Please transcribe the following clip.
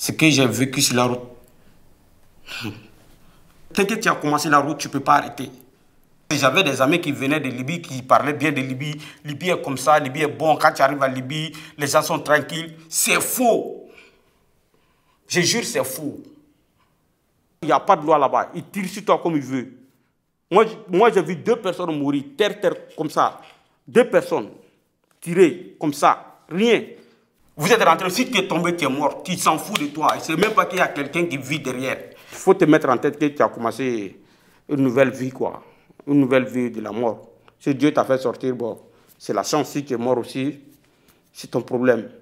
ce que j'ai vécu sur la route. Tant que tu as commencé la route, tu ne peux pas arrêter. J'avais des amis qui venaient de Libye, qui parlaient bien de Libye. Libye est comme ça, Libye est bon. Quand tu arrives à Libye, les gens sont tranquilles. C'est faux. Je jure, c'est faux. Il n'y a pas de loi là-bas. Ils tirent sur toi comme ils veulent. Moi, moi j'ai vu deux personnes mourir, terre, terre, comme ça. Deux personnes tirées, comme ça. Rien. Vous êtes rentré, si tu es tombé, tu es mort. Tu s'en fous de toi. Et ne même pas qu'il y a quelqu'un qui vit derrière. Il faut te mettre en tête que tu as commencé une nouvelle vie, quoi. Une nouvelle vie de la mort. Si Dieu t'a fait sortir, bon, c'est la chance. Si tu es mort aussi, c'est ton problème.